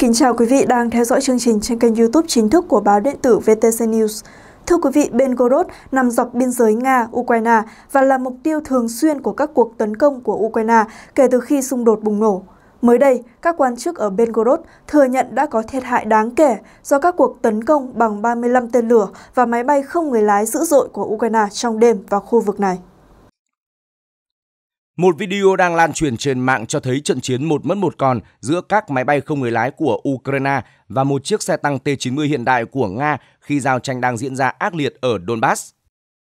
kính chào quý vị đang theo dõi chương trình trên kênh youtube chính thức của báo điện tử VTC News. Thưa quý vị, Belgorod nằm dọc biên giới Nga-Ukraine và là mục tiêu thường xuyên của các cuộc tấn công của Ukraine kể từ khi xung đột bùng nổ. Mới đây, các quan chức ở Belgorod thừa nhận đã có thiệt hại đáng kể do các cuộc tấn công bằng 35 tên lửa và máy bay không người lái dữ dội của Ukraine trong đêm và khu vực này. Một video đang lan truyền trên mạng cho thấy trận chiến một mất một còn giữa các máy bay không người lái của Ukraine và một chiếc xe tăng T-90 hiện đại của Nga khi giao tranh đang diễn ra ác liệt ở Donbass.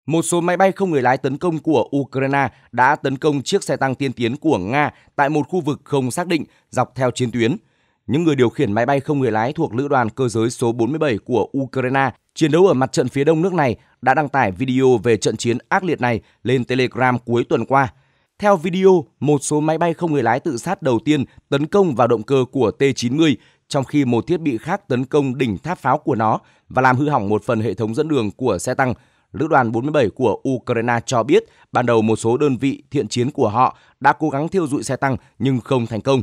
Một số máy bay không người lái tấn công của Ukraine đã tấn công chiếc xe tăng tiên tiến của Nga tại một khu vực không xác định dọc theo chiến tuyến. Những người điều khiển máy bay không người lái thuộc lữ đoàn cơ giới số 47 của Ukraine chiến đấu ở mặt trận phía đông nước này đã đăng tải video về trận chiến ác liệt này lên Telegram cuối tuần qua – theo video, một số máy bay không người lái tự sát đầu tiên tấn công vào động cơ của T-90, trong khi một thiết bị khác tấn công đỉnh tháp pháo của nó và làm hư hỏng một phần hệ thống dẫn đường của xe tăng. Lữ đoàn 47 của Ukraine cho biết ban đầu một số đơn vị thiện chiến của họ đã cố gắng thiêu dụi xe tăng nhưng không thành công.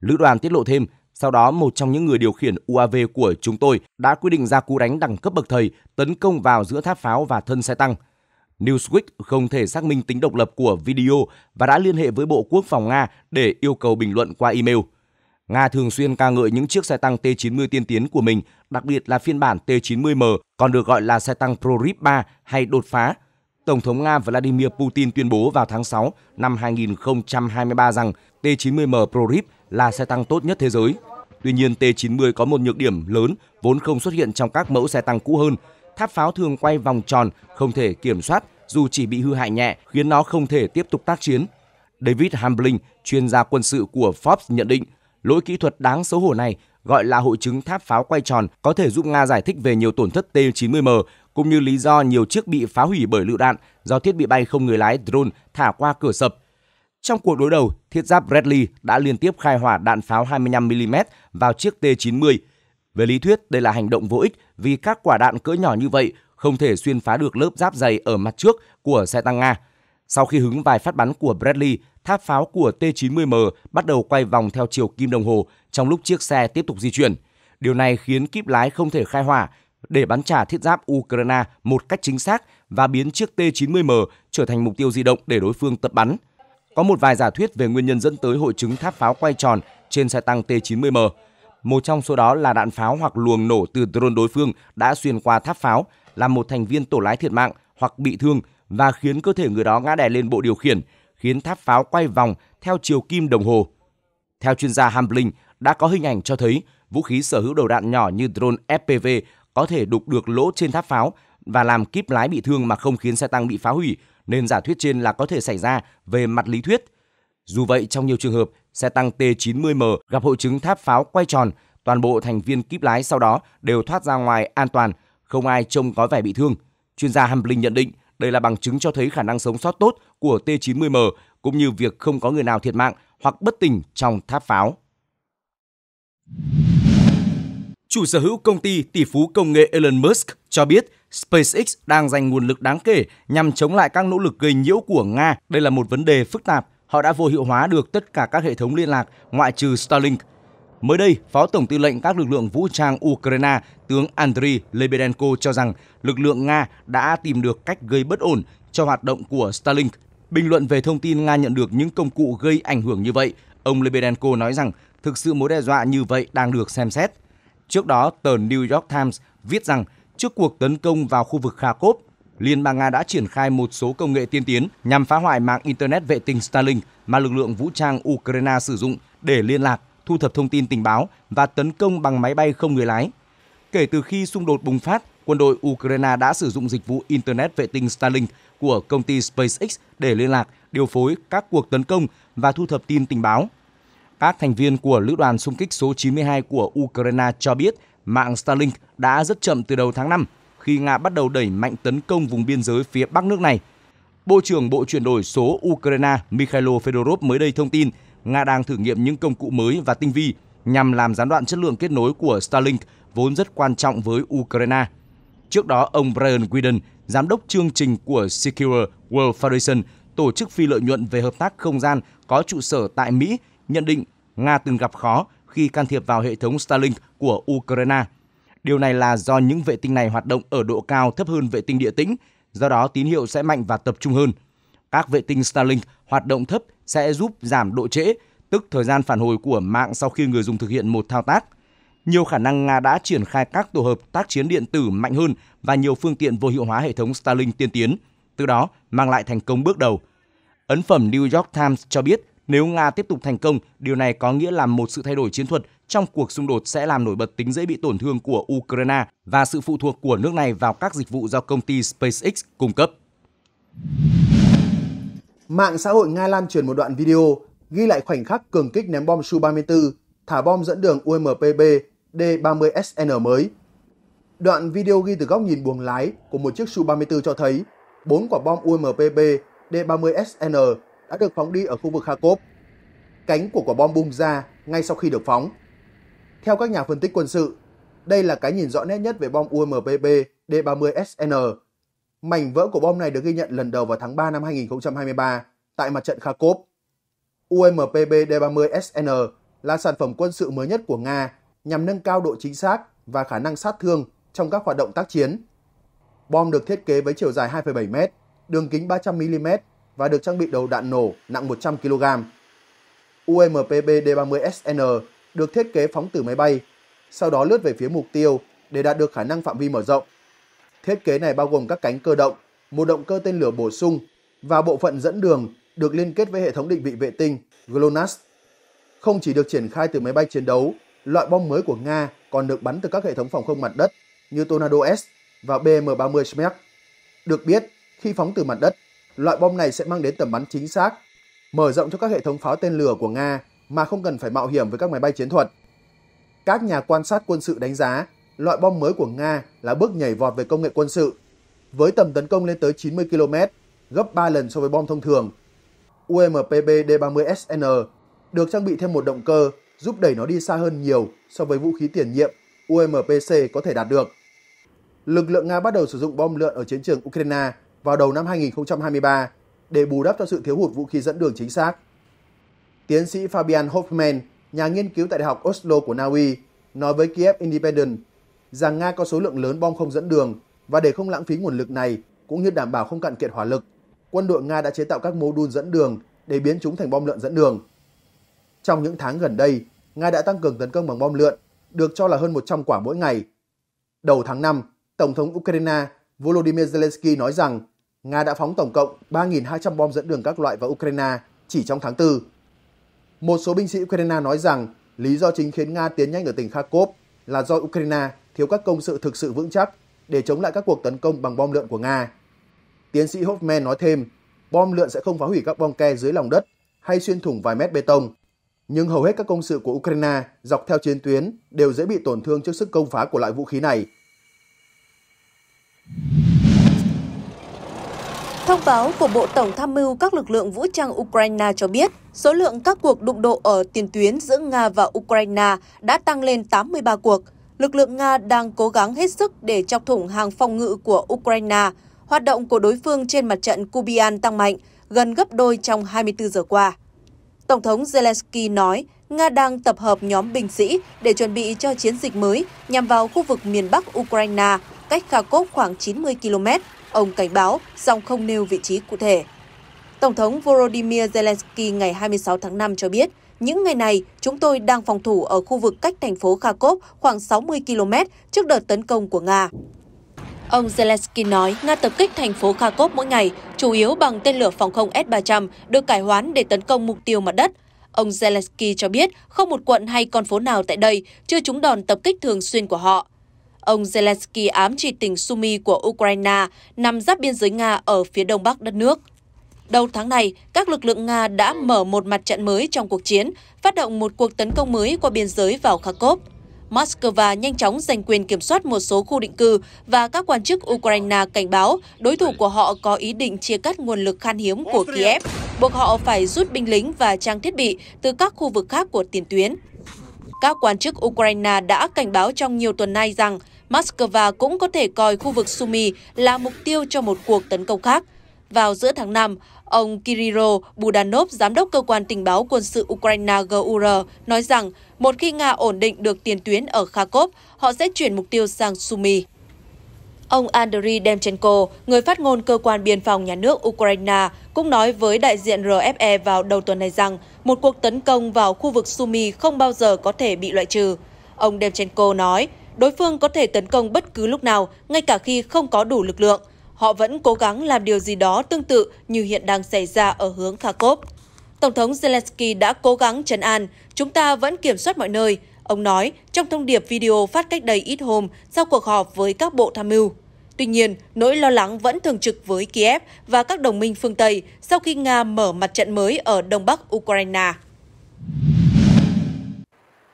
Lữ đoàn tiết lộ thêm, sau đó một trong những người điều khiển UAV của chúng tôi đã quyết định ra cú đánh đẳng cấp bậc thầy tấn công vào giữa tháp pháo và thân xe tăng – Newsweek không thể xác minh tính độc lập của video và đã liên hệ với Bộ Quốc phòng Nga để yêu cầu bình luận qua email. Nga thường xuyên ca ngợi những chiếc xe tăng T-90 tiên tiến của mình, đặc biệt là phiên bản T-90M, còn được gọi là xe tăng Prorip 3 hay đột phá. Tổng thống Nga Vladimir Putin tuyên bố vào tháng 6 năm 2023 rằng T-90M Prorip là xe tăng tốt nhất thế giới. Tuy nhiên, T-90 có một nhược điểm lớn vốn không xuất hiện trong các mẫu xe tăng cũ hơn – tháp pháo thường quay vòng tròn, không thể kiểm soát dù chỉ bị hư hại nhẹ khiến nó không thể tiếp tục tác chiến. David Hambling, chuyên gia quân sự của Forbes nhận định, lỗi kỹ thuật đáng xấu hổ này gọi là hội chứng tháp pháo quay tròn có thể giúp Nga giải thích về nhiều tổn thất T-90M cũng như lý do nhiều chiếc bị phá hủy bởi lựu đạn do thiết bị bay không người lái drone thả qua cửa sập. Trong cuộc đối đầu, thiết giáp Bradley đã liên tiếp khai hỏa đạn pháo 25mm vào chiếc T-90 về lý thuyết, đây là hành động vô ích vì các quả đạn cỡ nhỏ như vậy không thể xuyên phá được lớp giáp dày ở mặt trước của xe tăng Nga. Sau khi hứng vài phát bắn của Bradley, tháp pháo của T-90M bắt đầu quay vòng theo chiều kim đồng hồ trong lúc chiếc xe tiếp tục di chuyển. Điều này khiến kíp lái không thể khai hỏa để bắn trả thiết giáp Ukraine một cách chính xác và biến chiếc T-90M trở thành mục tiêu di động để đối phương tập bắn. Có một vài giả thuyết về nguyên nhân dẫn tới hội chứng tháp pháo quay tròn trên xe tăng T-90M. Một trong số đó là đạn pháo hoặc luồng nổ từ drone đối phương đã xuyên qua tháp pháo, làm một thành viên tổ lái thiệt mạng hoặc bị thương và khiến cơ thể người đó ngã đè lên bộ điều khiển, khiến tháp pháo quay vòng theo chiều kim đồng hồ. Theo chuyên gia Hambling, đã có hình ảnh cho thấy vũ khí sở hữu đầu đạn nhỏ như drone FPV có thể đục được lỗ trên tháp pháo và làm kíp lái bị thương mà không khiến xe tăng bị phá hủy, nên giả thuyết trên là có thể xảy ra về mặt lý thuyết – dù vậy, trong nhiều trường hợp, xe tăng T-90M gặp hội chứng tháp pháo quay tròn, toàn bộ thành viên kíp lái sau đó đều thoát ra ngoài an toàn, không ai trông có vẻ bị thương. Chuyên gia Hambling nhận định đây là bằng chứng cho thấy khả năng sống sót tốt của T-90M cũng như việc không có người nào thiệt mạng hoặc bất tỉnh trong tháp pháo. Chủ sở hữu công ty tỷ phú công nghệ Elon Musk cho biết SpaceX đang dành nguồn lực đáng kể nhằm chống lại các nỗ lực gây nhiễu của Nga. Đây là một vấn đề phức tạp họ đã vô hiệu hóa được tất cả các hệ thống liên lạc ngoại trừ Starlink. Mới đây, Phó Tổng tư lệnh các lực lượng vũ trang Ukraine tướng Andriy Lebedenko cho rằng lực lượng Nga đã tìm được cách gây bất ổn cho hoạt động của Starlink. Bình luận về thông tin Nga nhận được những công cụ gây ảnh hưởng như vậy, ông Lebedenko nói rằng thực sự mối đe dọa như vậy đang được xem xét. Trước đó, tờ New York Times viết rằng trước cuộc tấn công vào khu vực Kharkov, Liên bang Nga đã triển khai một số công nghệ tiên tiến nhằm phá hoại mạng Internet vệ tinh Starlink mà lực lượng vũ trang Ukraine sử dụng để liên lạc, thu thập thông tin tình báo và tấn công bằng máy bay không người lái. Kể từ khi xung đột bùng phát, quân đội Ukraine đã sử dụng dịch vụ Internet vệ tinh Starlink của công ty SpaceX để liên lạc, điều phối các cuộc tấn công và thu thập tin tình báo. Các thành viên của Lữ đoàn xung kích số 92 của Ukraine cho biết mạng Starlink đã rất chậm từ đầu tháng 5 khi Nga bắt đầu đẩy mạnh tấn công vùng biên giới phía bắc nước này. Bộ trưởng Bộ chuyển đổi số Ukraine Mikhailo Fedorov mới đây thông tin Nga đang thử nghiệm những công cụ mới và tinh vi nhằm làm gián đoạn chất lượng kết nối của Starlink vốn rất quan trọng với Ukraine. Trước đó, ông Brian Whedon, giám đốc chương trình của Secure World Foundation, tổ chức phi lợi nhuận về hợp tác không gian có trụ sở tại Mỹ, nhận định Nga từng gặp khó khi can thiệp vào hệ thống Starlink của Ukraine. Điều này là do những vệ tinh này hoạt động ở độ cao thấp hơn vệ tinh địa tĩnh, do đó tín hiệu sẽ mạnh và tập trung hơn. Các vệ tinh Starlink hoạt động thấp sẽ giúp giảm độ trễ, tức thời gian phản hồi của mạng sau khi người dùng thực hiện một thao tác. Nhiều khả năng Nga đã triển khai các tổ hợp tác chiến điện tử mạnh hơn và nhiều phương tiện vô hiệu hóa hệ thống Starlink tiên tiến, từ đó mang lại thành công bước đầu. Ấn phẩm New York Times cho biết nếu Nga tiếp tục thành công, điều này có nghĩa là một sự thay đổi chiến thuật trong cuộc xung đột sẽ làm nổi bật tính dễ bị tổn thương của Ukraine và sự phụ thuộc của nước này vào các dịch vụ do công ty SpaceX cung cấp. Mạng xã hội Nga lan truyền một đoạn video ghi lại khoảnh khắc cường kích ném bom Su-34 thả bom dẫn đường UMPB D-30SN mới. Đoạn video ghi từ góc nhìn buồng lái của một chiếc Su-34 cho thấy bốn quả bom UMPB D-30SN đã được phóng đi ở khu vực Kharkov. Cánh của quả bom bung ra ngay sau khi được phóng. Theo các nhà phân tích quân sự, đây là cái nhìn rõ nét nhất về bom UMPP D-30SN. Mảnh vỡ của bom này được ghi nhận lần đầu vào tháng 3 năm 2023 tại mặt trận Kharkov. UMPB D-30SN là sản phẩm quân sự mới nhất của Nga nhằm nâng cao độ chính xác và khả năng sát thương trong các hoạt động tác chiến. Bom được thiết kế với chiều dài 2,7m, đường kính 300mm và được trang bị đầu đạn nổ nặng 100kg. UMPB D-30SN được thiết kế phóng từ máy bay, sau đó lướt về phía mục tiêu để đạt được khả năng phạm vi mở rộng. Thiết kế này bao gồm các cánh cơ động, một động cơ tên lửa bổ sung và bộ phận dẫn đường được liên kết với hệ thống định vị vệ tinh GLONASS. Không chỉ được triển khai từ máy bay chiến đấu, loại bom mới của Nga còn được bắn từ các hệ thống phòng không mặt đất như Tornado S và BM-30 Smerch. Được biết, khi phóng từ mặt đất, loại bom này sẽ mang đến tầm bắn chính xác, mở rộng cho các hệ thống pháo tên lửa của Nga mà không cần phải mạo hiểm với các máy bay chiến thuật. Các nhà quan sát quân sự đánh giá loại bom mới của Nga là bước nhảy vọt về công nghệ quân sự, với tầm tấn công lên tới 90 km, gấp 3 lần so với bom thông thường. UMPB D-30SN được trang bị thêm một động cơ giúp đẩy nó đi xa hơn nhiều so với vũ khí tiền nhiệm UMPC có thể đạt được. Lực lượng Nga bắt đầu sử dụng bom lượn ở chiến trường Ukraine vào đầu năm 2023 để bù đắp cho sự thiếu hụt vũ khí dẫn đường chính xác. Tiến sĩ Fabian Hoffman, nhà nghiên cứu tại Đại học Oslo của Na Uy, nói với Kiev Independent rằng Nga có số lượng lớn bom không dẫn đường và để không lãng phí nguồn lực này cũng như đảm bảo không cạn kiệt hỏa lực, quân đội Nga đã chế tạo các mô đun dẫn đường để biến chúng thành bom lượn dẫn đường. Trong những tháng gần đây, Nga đã tăng cường tấn công bằng bom lượn, được cho là hơn 100 quả mỗi ngày. Đầu tháng 5, Tổng thống Ukraine Volodymyr Zelensky nói rằng Nga đã phóng tổng cộng 3.200 bom dẫn đường các loại vào Ukraine chỉ trong tháng 4. Một số binh sĩ Ukraine nói rằng lý do chính khiến Nga tiến nhanh ở tỉnh Kharkov là do Ukraine thiếu các công sự thực sự vững chắc để chống lại các cuộc tấn công bằng bom lượn của Nga. Tiến sĩ Hoffman nói thêm, bom lượn sẽ không phá hủy các bong ke dưới lòng đất hay xuyên thủng vài mét bê tông, nhưng hầu hết các công sự của Ukraine dọc theo chiến tuyến đều dễ bị tổn thương trước sức công phá của loại vũ khí này. Thông báo của Bộ Tổng tham mưu các lực lượng vũ trang Ukraine cho biết, số lượng các cuộc đụng độ ở tiền tuyến giữa Nga và Ukraine đã tăng lên 83 cuộc. Lực lượng Nga đang cố gắng hết sức để chọc thủng hàng phòng ngự của Ukraine. Hoạt động của đối phương trên mặt trận Kubian tăng mạnh, gần gấp đôi trong 24 giờ qua. Tổng thống Zelensky nói, Nga đang tập hợp nhóm binh sĩ để chuẩn bị cho chiến dịch mới nhằm vào khu vực miền Bắc Ukraine, cách Kharkov khoảng 90 km Ông cảnh báo, song không nêu vị trí cụ thể. Tổng thống Volodymyr Zelensky ngày 26 tháng 5 cho biết, những ngày này, chúng tôi đang phòng thủ ở khu vực cách thành phố Kharkov khoảng 60 km trước đợt tấn công của Nga. Ông Zelensky nói Nga tập kích thành phố Kharkov mỗi ngày, chủ yếu bằng tên lửa phòng không S-300 được cải hoán để tấn công mục tiêu mặt đất. Ông Zelensky cho biết không một quận hay con phố nào tại đây chưa trúng đòn tập kích thường xuyên của họ. Ông Zelensky ám chỉ tỉnh Sumy của Ukraine nằm giáp biên giới Nga ở phía đông bắc đất nước. Đầu tháng này, các lực lượng Nga đã mở một mặt trận mới trong cuộc chiến, phát động một cuộc tấn công mới qua biên giới vào Kharkov. Moscow nhanh chóng giành quyền kiểm soát một số khu định cư và các quan chức Ukraine cảnh báo đối thủ của họ có ý định chia cắt nguồn lực khan hiếm của Kiev, buộc họ phải rút binh lính và trang thiết bị từ các khu vực khác của tiền tuyến. Các quan chức Ukraine đã cảnh báo trong nhiều tuần nay rằng Moscow cũng có thể coi khu vực Sumy là mục tiêu cho một cuộc tấn công khác. Vào giữa tháng 5, ông Kiriro Budanov, giám đốc cơ quan tình báo quân sự Ukraine GUR, nói rằng một khi Nga ổn định được tiền tuyến ở Kharkov, họ sẽ chuyển mục tiêu sang Sumy. Ông Andriy Demchenko, người phát ngôn cơ quan biên phòng nhà nước Ukraine, cũng nói với đại diện RFE vào đầu tuần này rằng một cuộc tấn công vào khu vực Sumy không bao giờ có thể bị loại trừ. Ông Demchenko nói, Đối phương có thể tấn công bất cứ lúc nào, ngay cả khi không có đủ lực lượng. Họ vẫn cố gắng làm điều gì đó tương tự như hiện đang xảy ra ở hướng Kharkov. Tổng thống Zelensky đã cố gắng trấn an, chúng ta vẫn kiểm soát mọi nơi, ông nói trong thông điệp video phát cách đây ít hôm sau cuộc họp với các bộ tham mưu. Tuy nhiên, nỗi lo lắng vẫn thường trực với Kiev và các đồng minh phương Tây sau khi Nga mở mặt trận mới ở Đông Bắc Ukraine.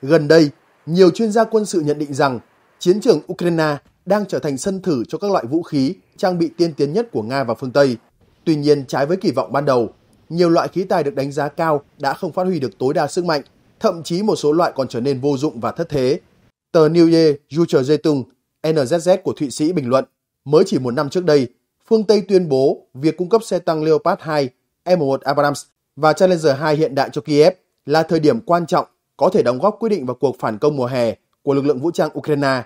Gần đây, nhiều chuyên gia quân sự nhận định rằng chiến trường Ukraine đang trở thành sân thử cho các loại vũ khí, trang bị tiên tiến nhất của Nga và phương Tây. Tuy nhiên, trái với kỳ vọng ban đầu, nhiều loại khí tài được đánh giá cao đã không phát huy được tối đa sức mạnh, thậm chí một số loại còn trở nên vô dụng và thất thế. Tờ New Year Zeitung NZZ của Thụy Sĩ bình luận, mới chỉ một năm trước đây, phương Tây tuyên bố việc cung cấp xe tăng Leopard 2, M1 Abrams và Challenger 2 hiện đại cho Kiev là thời điểm quan trọng có thể đóng góp quyết định vào cuộc phản công mùa hè của lực lượng vũ trang Ukraine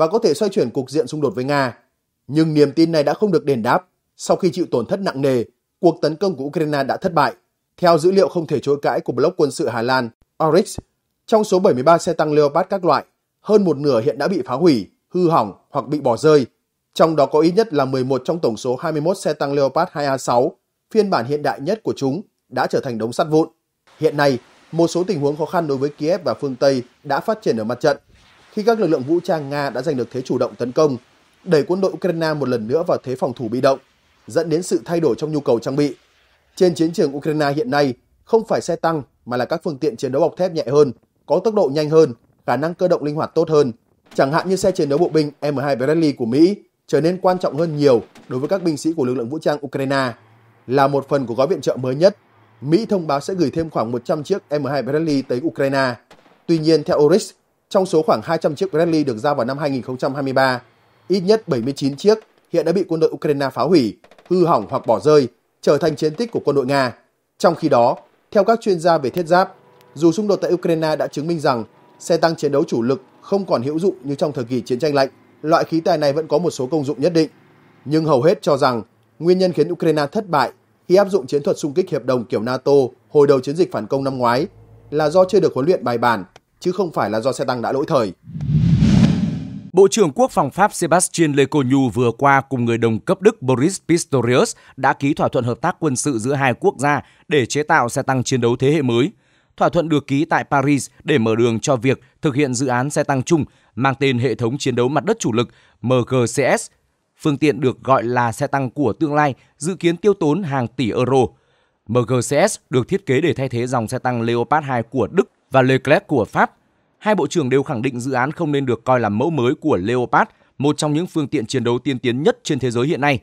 và có thể xoay chuyển cục diện xung đột với Nga. Nhưng niềm tin này đã không được đền đáp. Sau khi chịu tổn thất nặng nề, cuộc tấn công của Ukraine đã thất bại. Theo dữ liệu không thể chối cãi của bloc quân sự Hà Lan, Oryx, trong số 73 xe tăng Leopard các loại, hơn một nửa hiện đã bị phá hủy, hư hỏng hoặc bị bỏ rơi. Trong đó có ít nhất là 11 trong tổng số 21 xe tăng Leopard 2A6, phiên bản hiện đại nhất của chúng, đã trở thành đống sắt vụn. Hiện nay, một số tình huống khó khăn đối với Kiev và phương Tây đã phát triển ở mặt trận khi các lực lượng vũ trang Nga đã giành được thế chủ động tấn công, đẩy quân đội Ukraine một lần nữa vào thế phòng thủ bị động, dẫn đến sự thay đổi trong nhu cầu trang bị. Trên chiến trường Ukraine hiện nay, không phải xe tăng mà là các phương tiện chiến đấu bọc thép nhẹ hơn, có tốc độ nhanh hơn, khả năng cơ động linh hoạt tốt hơn. Chẳng hạn như xe chiến đấu bộ binh M2 Bradley của Mỹ trở nên quan trọng hơn nhiều đối với các binh sĩ của lực lượng vũ trang Ukraine. Là một phần của gói viện trợ mới nhất, Mỹ thông báo sẽ gửi thêm khoảng 100 chiếc M2 Bradley tới Ukraine. Tuy nhiên, theo oris trong số khoảng 200 chiếc Bradley được giao vào năm 2023, ít nhất 79 chiếc hiện đã bị quân đội Ukraine phá hủy, hư hỏng hoặc bỏ rơi, trở thành chiến tích của quân đội Nga. Trong khi đó, theo các chuyên gia về thiết giáp, dù xung đột tại Ukraine đã chứng minh rằng xe tăng chiến đấu chủ lực không còn hữu dụng như trong thời kỳ chiến tranh lạnh, loại khí tài này vẫn có một số công dụng nhất định. Nhưng hầu hết cho rằng nguyên nhân khiến Ukraine thất bại khi áp dụng chiến thuật xung kích hiệp đồng kiểu NATO hồi đầu chiến dịch phản công năm ngoái là do chưa được huấn luyện bài bản chứ không phải là do xe tăng đã lỗi thời. Bộ trưởng Quốc phòng Pháp Sébastien Lecornu vừa qua cùng người đồng cấp Đức Boris Pistorius đã ký thỏa thuận hợp tác quân sự giữa hai quốc gia để chế tạo xe tăng chiến đấu thế hệ mới. Thỏa thuận được ký tại Paris để mở đường cho việc thực hiện dự án xe tăng chung mang tên hệ thống chiến đấu mặt đất chủ lực MGCS. Phương tiện được gọi là xe tăng của tương lai, dự kiến tiêu tốn hàng tỷ euro. MGCS được thiết kế để thay thế dòng xe tăng Leopard 2 của Đức và Leclerc của Pháp. Hai bộ trưởng đều khẳng định dự án không nên được coi là mẫu mới của Leopard, một trong những phương tiện chiến đấu tiên tiến nhất trên thế giới hiện nay.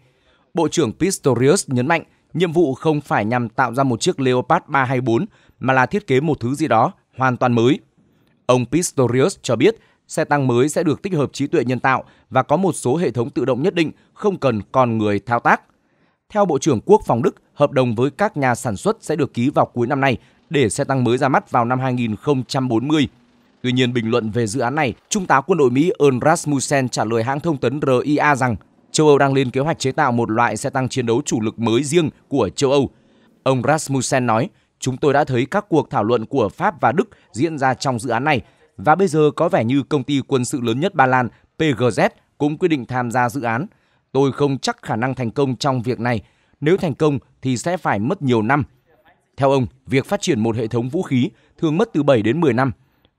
Bộ trưởng Pistorius nhấn mạnh, nhiệm vụ không phải nhằm tạo ra một chiếc Leopard 324 mà là thiết kế một thứ gì đó hoàn toàn mới. Ông Pistorius cho biết, xe tăng mới sẽ được tích hợp trí tuệ nhân tạo và có một số hệ thống tự động nhất định, không cần con người thao tác. Theo Bộ trưởng Quốc phòng Đức, hợp đồng với các nhà sản xuất sẽ được ký vào cuối năm nay để xe tăng mới ra mắt vào năm 2040. Tuy nhiên, bình luận về dự án này, Trung tá quân đội Mỹ Earl Rasmussen trả lời hãng thông tấn RIA rằng châu Âu đang lên kế hoạch chế tạo một loại xe tăng chiến đấu chủ lực mới riêng của châu Âu. Ông Rasmussen nói, chúng tôi đã thấy các cuộc thảo luận của Pháp và Đức diễn ra trong dự án này và bây giờ có vẻ như công ty quân sự lớn nhất Ba Lan PGZ cũng quyết định tham gia dự án. Tôi không chắc khả năng thành công trong việc này. Nếu thành công thì sẽ phải mất nhiều năm theo ông, việc phát triển một hệ thống vũ khí thường mất từ 7 đến 10 năm.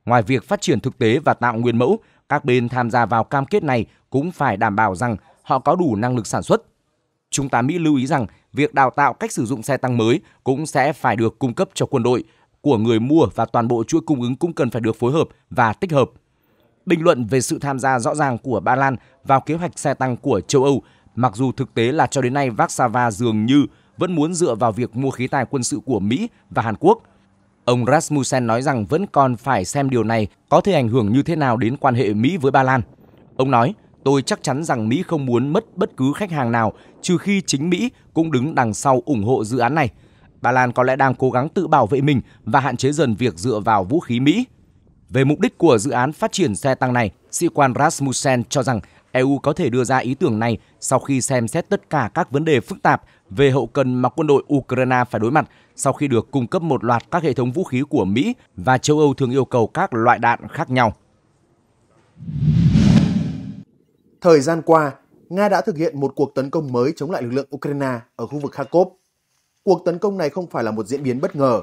Ngoài việc phát triển thực tế và tạo nguyên mẫu, các bên tham gia vào cam kết này cũng phải đảm bảo rằng họ có đủ năng lực sản xuất. Chúng ta Mỹ lưu ý rằng việc đào tạo cách sử dụng xe tăng mới cũng sẽ phải được cung cấp cho quân đội của người mua và toàn bộ chuỗi cung ứng cũng cần phải được phối hợp và tích hợp. Bình luận về sự tham gia rõ ràng của Ba Lan vào kế hoạch xe tăng của châu Âu, mặc dù thực tế là cho đến nay Warsaw dường như vẫn muốn dựa vào việc mua khí tài quân sự của Mỹ và Hàn Quốc. Ông Rasmussen nói rằng vẫn còn phải xem điều này có thể ảnh hưởng như thế nào đến quan hệ Mỹ với Ba Lan. Ông nói, tôi chắc chắn rằng Mỹ không muốn mất bất cứ khách hàng nào trừ khi chính Mỹ cũng đứng đằng sau ủng hộ dự án này. Ba Lan có lẽ đang cố gắng tự bảo vệ mình và hạn chế dần việc dựa vào vũ khí Mỹ. Về mục đích của dự án phát triển xe tăng này, sĩ quan Rasmussen cho rằng EU có thể đưa ra ý tưởng này sau khi xem xét tất cả các vấn đề phức tạp về hậu cần mà quân đội Ukraine phải đối mặt sau khi được cung cấp một loạt các hệ thống vũ khí của Mỹ và châu Âu thường yêu cầu các loại đạn khác nhau. Thời gian qua, Nga đã thực hiện một cuộc tấn công mới chống lại lực lượng Ukraine ở khu vực Kharkov. Cuộc tấn công này không phải là một diễn biến bất ngờ.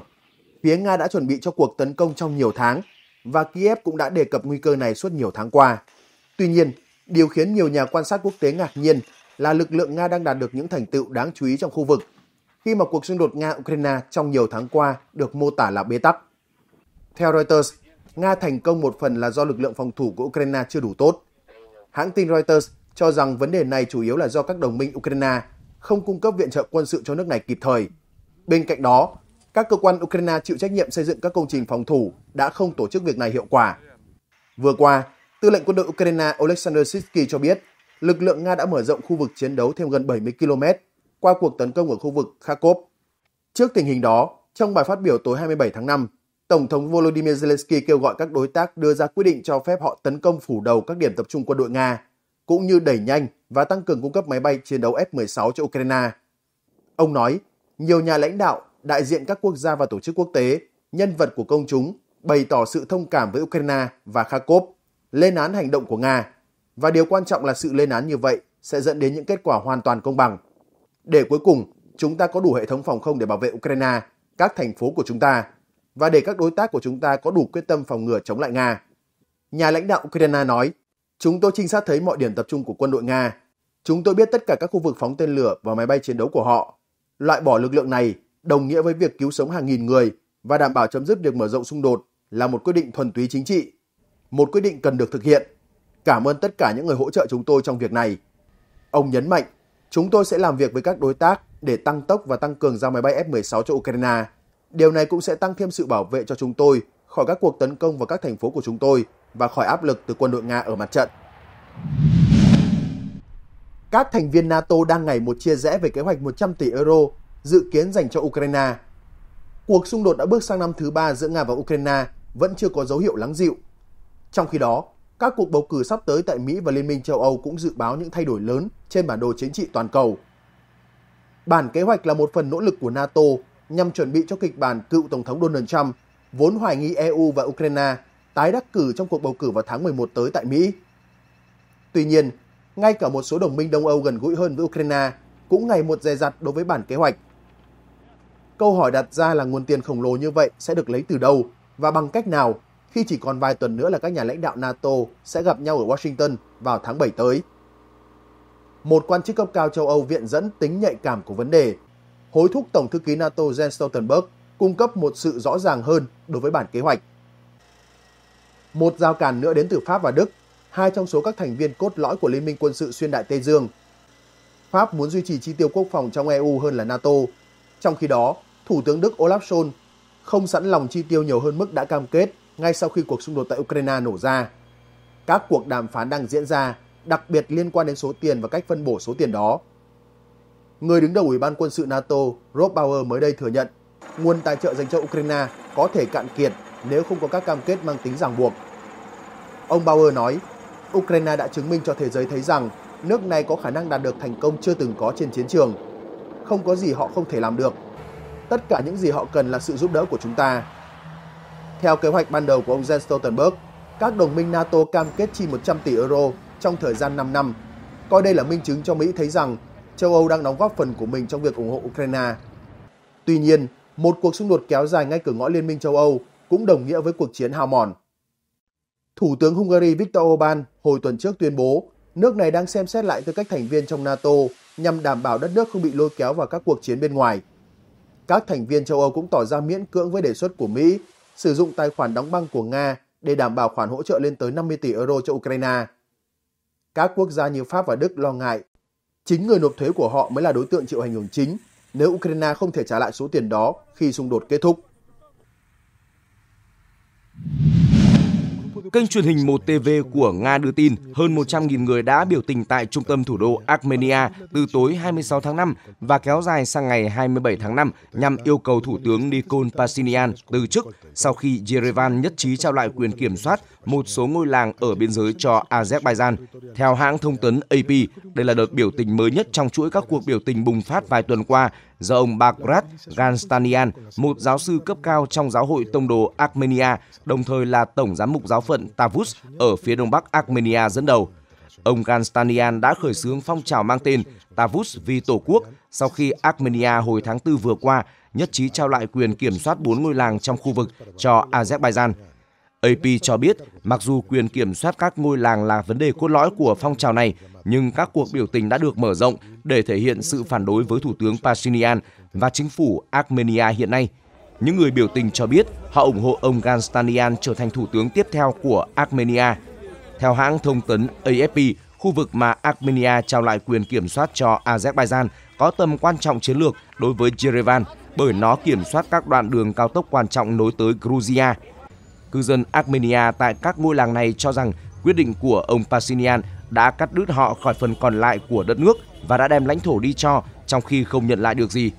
Phía Nga đã chuẩn bị cho cuộc tấn công trong nhiều tháng và Kiev cũng đã đề cập nguy cơ này suốt nhiều tháng qua. Tuy nhiên, điều khiến nhiều nhà quan sát quốc tế ngạc nhiên là lực lượng Nga đang đạt được những thành tựu đáng chú ý trong khu vực, khi mà cuộc xung đột Nga-Ukraine trong nhiều tháng qua được mô tả là bế tắc. Theo Reuters, Nga thành công một phần là do lực lượng phòng thủ của Ukraine chưa đủ tốt. Hãng tin Reuters cho rằng vấn đề này chủ yếu là do các đồng minh Ukraine không cung cấp viện trợ quân sự cho nước này kịp thời. Bên cạnh đó, các cơ quan Ukraine chịu trách nhiệm xây dựng các công trình phòng thủ đã không tổ chức việc này hiệu quả. Vừa qua, Tư lệnh quân đội Ukraine Oleksandr Sitsky cho biết lực lượng Nga đã mở rộng khu vực chiến đấu thêm gần 70 km qua cuộc tấn công ở khu vực Kharkov. Trước tình hình đó, trong bài phát biểu tối 27 tháng 5, Tổng thống Volodymyr Zelensky kêu gọi các đối tác đưa ra quyết định cho phép họ tấn công phủ đầu các điểm tập trung quân đội Nga, cũng như đẩy nhanh và tăng cường cung cấp máy bay chiến đấu F-16 cho Ukraine. Ông nói, nhiều nhà lãnh đạo, đại diện các quốc gia và tổ chức quốc tế, nhân vật của công chúng bày tỏ sự thông cảm với Ukraine và Kharkov, lên án hành động của Nga và điều quan trọng là sự lên án như vậy sẽ dẫn đến những kết quả hoàn toàn công bằng. Để cuối cùng, chúng ta có đủ hệ thống phòng không để bảo vệ Ukraine, các thành phố của chúng ta và để các đối tác của chúng ta có đủ quyết tâm phòng ngừa chống lại Nga. Nhà lãnh đạo Ukraine nói, chúng tôi trinh sát thấy mọi điểm tập trung của quân đội Nga. Chúng tôi biết tất cả các khu vực phóng tên lửa và máy bay chiến đấu của họ. Loại bỏ lực lượng này đồng nghĩa với việc cứu sống hàng nghìn người và đảm bảo chấm dứt việc mở rộng xung đột là một quyết định thuần túy chính trị. Một quyết định cần được thực hiện Cảm ơn tất cả những người hỗ trợ chúng tôi trong việc này. Ông nhấn mạnh, chúng tôi sẽ làm việc với các đối tác để tăng tốc và tăng cường giao máy bay F-16 cho Ukraine. Điều này cũng sẽ tăng thêm sự bảo vệ cho chúng tôi khỏi các cuộc tấn công vào các thành phố của chúng tôi và khỏi áp lực từ quân đội Nga ở mặt trận. Các thành viên NATO đang ngày một chia rẽ về kế hoạch 100 tỷ euro dự kiến dành cho Ukraine. Cuộc xung đột đã bước sang năm thứ ba giữa Nga và Ukraine vẫn chưa có dấu hiệu lắng dịu. Trong khi đó, các cuộc bầu cử sắp tới tại Mỹ và Liên minh châu Âu cũng dự báo những thay đổi lớn trên bản đồ chính trị toàn cầu. Bản kế hoạch là một phần nỗ lực của NATO nhằm chuẩn bị cho kịch bản cựu Tổng thống Donald Trump, vốn hoài nghi EU và Ukraine, tái đắc cử trong cuộc bầu cử vào tháng 11 tới tại Mỹ. Tuy nhiên, ngay cả một số đồng minh Đông Âu gần gũi hơn với Ukraine cũng ngày một dè dặt đối với bản kế hoạch. Câu hỏi đặt ra là nguồn tiền khổng lồ như vậy sẽ được lấy từ đâu và bằng cách nào khi chỉ còn vài tuần nữa là các nhà lãnh đạo NATO sẽ gặp nhau ở Washington vào tháng 7 tới. Một quan chức cấp cao châu Âu viện dẫn tính nhạy cảm của vấn đề, hối thúc Tổng thư ký NATO Jens Stoltenberg cung cấp một sự rõ ràng hơn đối với bản kế hoạch. Một giao cản nữa đến từ Pháp và Đức, hai trong số các thành viên cốt lõi của Liên minh quân sự xuyên đại Tây Dương. Pháp muốn duy trì chi tiêu quốc phòng trong EU hơn là NATO. Trong khi đó, Thủ tướng Đức Olaf Scholz không sẵn lòng chi tiêu nhiều hơn mức đã cam kết ngay sau khi cuộc xung đột tại Ukraine nổ ra. Các cuộc đàm phán đang diễn ra, đặc biệt liên quan đến số tiền và cách phân bổ số tiền đó. Người đứng đầu Ủy ban quân sự NATO Rob Bauer mới đây thừa nhận nguồn tài trợ dành cho Ukraine có thể cạn kiệt nếu không có các cam kết mang tính ràng buộc. Ông Bauer nói, Ukraine đã chứng minh cho thế giới thấy rằng nước này có khả năng đạt được thành công chưa từng có trên chiến trường. Không có gì họ không thể làm được. Tất cả những gì họ cần là sự giúp đỡ của chúng ta. Theo kế hoạch ban đầu của ông Jens Stoltenberg, các đồng minh NATO cam kết chi 100 tỷ euro trong thời gian 5 năm, coi đây là minh chứng cho Mỹ thấy rằng châu Âu đang đóng góp phần của mình trong việc ủng hộ Ukraine. Tuy nhiên, một cuộc xung đột kéo dài ngay cửa ngõ Liên minh châu Âu cũng đồng nghĩa với cuộc chiến hao mòn. Thủ tướng Hungary Viktor Orbán hồi tuần trước tuyên bố nước này đang xem xét lại tư cách thành viên trong NATO nhằm đảm bảo đất nước không bị lôi kéo vào các cuộc chiến bên ngoài. Các thành viên châu Âu cũng tỏ ra miễn cưỡng với đề xuất của Mỹ sử dụng tài khoản đóng băng của Nga để đảm bảo khoản hỗ trợ lên tới 50 tỷ euro cho Ukraine. Các quốc gia như Pháp và Đức lo ngại, chính người nộp thuế của họ mới là đối tượng chịu ảnh hưởng chính nếu Ukraine không thể trả lại số tiền đó khi xung đột kết thúc. Kênh truyền hình 1TV của Nga đưa tin hơn 100.000 người đã biểu tình tại trung tâm thủ đô Armenia từ tối 26 tháng 5 và kéo dài sang ngày 27 tháng 5 nhằm yêu cầu Thủ tướng Nikol Pashinyan từ chức sau khi Yerevan nhất trí trao lại quyền kiểm soát một số ngôi làng ở biên giới cho Azerbaijan. Theo hãng thông tấn AP, đây là đợt biểu tình mới nhất trong chuỗi các cuộc biểu tình bùng phát vài tuần qua do ông Bagrat Ganstanian, một giáo sư cấp cao trong giáo hội tông đồ Armenia, đồng thời là tổng giám mục giáo phận Tavus ở phía đông bắc Armenia dẫn đầu. Ông Ganstanian đã khởi xướng phong trào mang tên Tavus vì Tổ quốc sau khi Armenia hồi tháng 4 vừa qua nhất trí trao lại quyền kiểm soát 4 ngôi làng trong khu vực cho Azerbaijan. AP cho biết, mặc dù quyền kiểm soát các ngôi làng là vấn đề cốt lõi của phong trào này, nhưng các cuộc biểu tình đã được mở rộng để thể hiện sự phản đối với Thủ tướng Pashinyan và chính phủ Armenia hiện nay. Những người biểu tình cho biết họ ủng hộ ông Ganstanian trở thành thủ tướng tiếp theo của Armenia. Theo hãng thông tấn AFP, khu vực mà Armenia trao lại quyền kiểm soát cho Azerbaijan có tầm quan trọng chiến lược đối với Yerevan bởi nó kiểm soát các đoạn đường cao tốc quan trọng nối tới Georgia. Cư dân Armenia tại các ngôi làng này cho rằng quyết định của ông Pashinyan đã cắt đứt họ khỏi phần còn lại của đất nước và đã đem lãnh thổ đi cho trong khi không nhận lại được gì.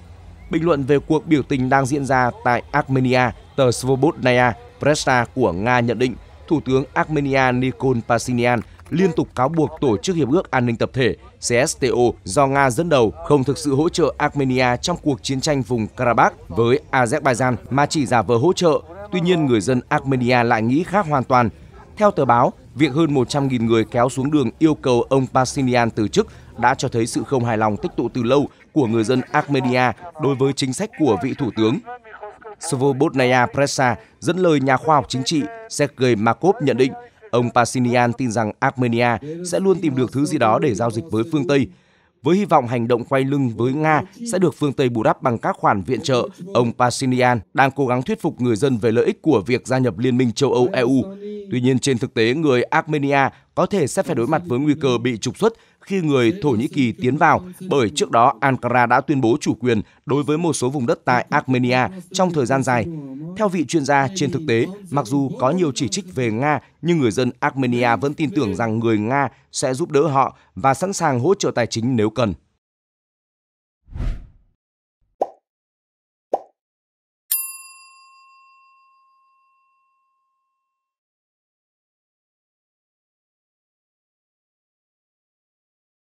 Bình luận về cuộc biểu tình đang diễn ra tại Armenia, tờ Svobodnaya Pressa của Nga nhận định Thủ tướng Armenia Nikol Pashinyan liên tục cáo buộc Tổ chức Hiệp ước An ninh Tập thể CSTO do Nga dẫn đầu không thực sự hỗ trợ Armenia trong cuộc chiến tranh vùng Karabakh với Azerbaijan mà chỉ giả vờ hỗ trợ Tuy nhiên, người dân Armenia lại nghĩ khác hoàn toàn. Theo tờ báo, việc hơn 100.000 người kéo xuống đường yêu cầu ông Pashinyan từ chức đã cho thấy sự không hài lòng tích tụ từ lâu của người dân Armenia đối với chính sách của vị thủ tướng. Svobodnaya Presa dẫn lời nhà khoa học chính trị Sergei Makov nhận định ông Pashinyan tin rằng Armenia sẽ luôn tìm được thứ gì đó để giao dịch với phương Tây, với hy vọng hành động quay lưng với Nga sẽ được phương Tây bù đắp bằng các khoản viện trợ, ông Pashinyan đang cố gắng thuyết phục người dân về lợi ích của việc gia nhập Liên minh châu Âu EU. Tuy nhiên, trên thực tế, người Armenia có thể sẽ phải đối mặt với nguy cơ bị trục xuất khi người Thổ Nhĩ Kỳ tiến vào bởi trước đó Ankara đã tuyên bố chủ quyền đối với một số vùng đất tại Armenia trong thời gian dài. Theo vị chuyên gia, trên thực tế, mặc dù có nhiều chỉ trích về Nga, nhưng người dân Armenia vẫn tin tưởng rằng người Nga sẽ giúp đỡ họ và sẵn sàng hỗ trợ tài chính nếu cần.